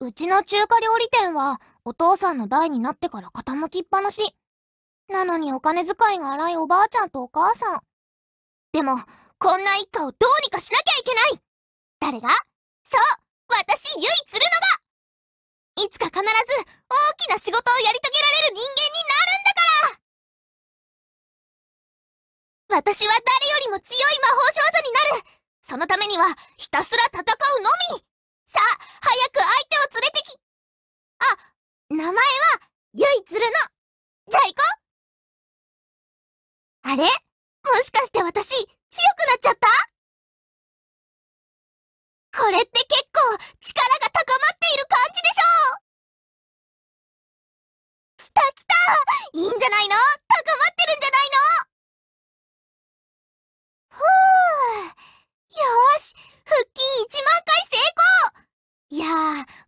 うちの中華料理店はお父さんの代になってから傾きっぱなし。なのにお金遣いが荒いおばあちゃんとお母さん。でも、こんな一家をどうにかしなきゃいけない誰がそう私、ゆいつるのがいつか必ず大きな仕事をやり遂げられる人間になるんだから私は誰よりも強い魔法少女になるそのためにはひたすら戦うのみた早く相手を連れてきあ、名前は、ゆいつるのじゃあ行こうあれもしかして私、強くなっちゃったこれって結構、力が高まっている感じでしょ来た来たいいんじゃないの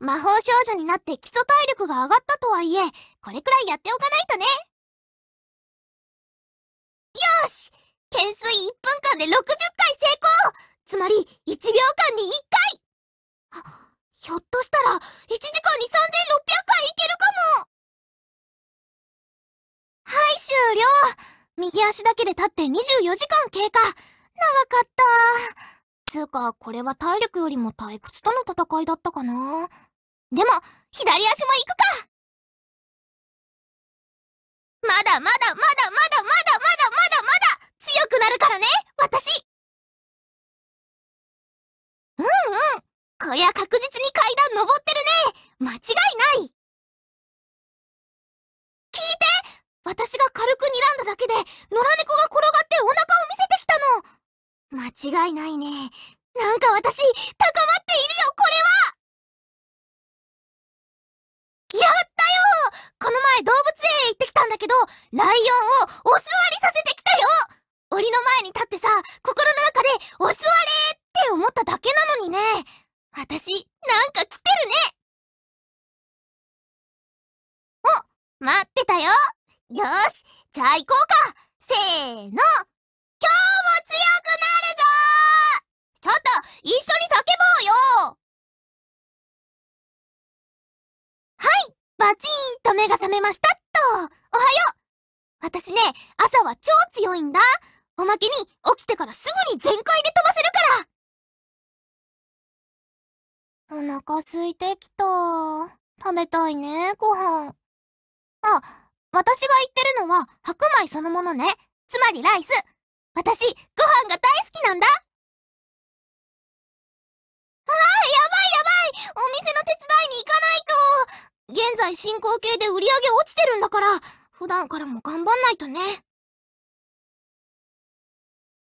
魔法少女になって基礎体力が上がったとはいえ、これくらいやっておかないとね。よし懸垂1分間で60回成功つまり1秒間に1回ひょっとしたら1時間に3600回いけるかもはい終了右足だけで立って24時間経過長かったつうかこれは体力よりも退屈との戦いだったかなでも、左足も行くかまだまだまだまだまだまだまだまだ強くなるからね、私うんうんこりゃ確実に階段登ってるね間違いない聞いて私が軽く睨んだだけで、野良猫が転がってお腹を見せてきたの間違いないね。なんか私、高まっているよ、これはけど、ライオンをお座りさせてきたよ檻の前に立ってさ、心の中で、お座れって思っただけなのにね。私、なんか来てるねお待ってたよよしじゃあ行こうかせーの私ね、朝は超強いんだおまけに、起きてからすぐに全開で飛ばせるからお腹空いてきた。食べたいね、ご飯。あ、私が言ってるのは白米そのものね。つまりライス。私、ご飯が大好きなんだああ、やばいやばいお店の手伝いに行かないと現在進行形で売り上げ落ちてるんだから普段からも頑張んないとね。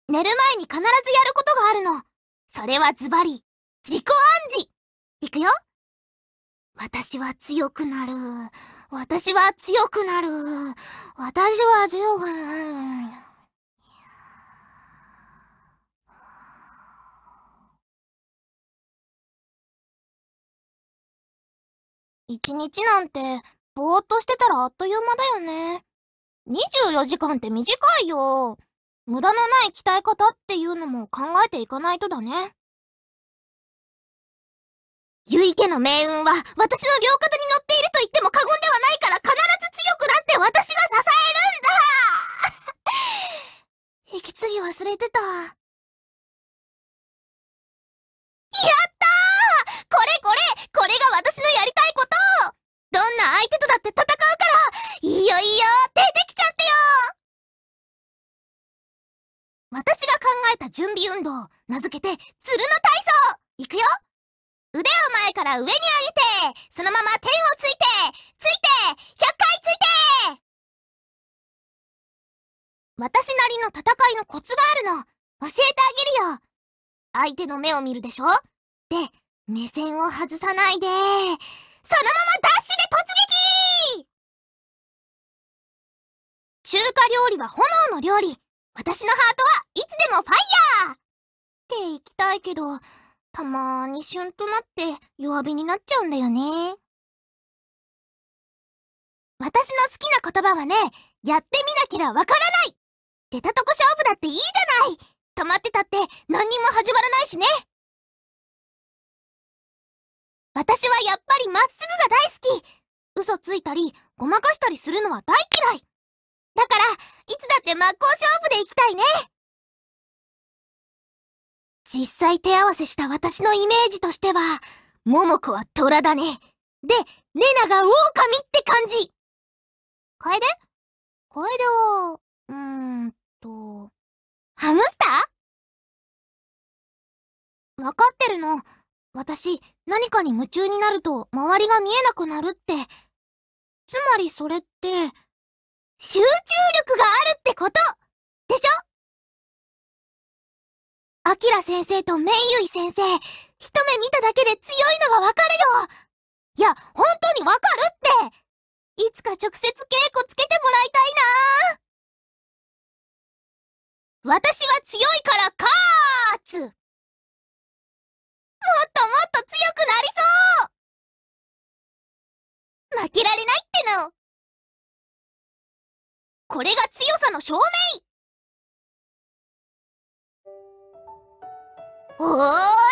寝る前に必ずやることがあるの。それはズバリ、自己暗示いくよ私は強くなる。私は強くなる。私は強くなる。一日なんてぼーっとしてたらあっという間だよね。24時間って短いよ。無駄のない鍛え方っていうのも考えていかないとだね。ゆいけの命運は私の両肩に乗って備運動名付けて鶴の体操いくよ腕を前から上に上げてそのまま天をついてついて100回ついて私なりの戦いのコツがあるの教えてあげるよ相手の目を見るでしょで、目線を外さないで、そのままダッシュで突撃中華料理は炎の料理私のハートはいつでもファイヤーって行きたいけど、たまーにシュンとなって弱火になっちゃうんだよね。私の好きな言葉はね、やってみなきゃわからない出たとこ勝負だっていいじゃない溜まってたって何にも始まらないしね私はやっぱりまっすぐが大好き嘘ついたりごまかしたりするのは大嫌いだから、いつだって真っ向勝負で行きたいね実際手合わせした私のイメージとしては、桃子は虎だね。で、レナが狼って感じ楓楓は、うーんと、ハムスターわかってるの。私、何かに夢中になると周りが見えなくなるって。つまりそれって、集中力があるってことでしょアキラ先生とメイユイ先生、一目見ただけで強いのがわかるよいや、本当にわかるっていつか直接稽古つけてもらいたいな私は強いからカーツもっともっと強くなりそう負けられないこれが強さの証明おお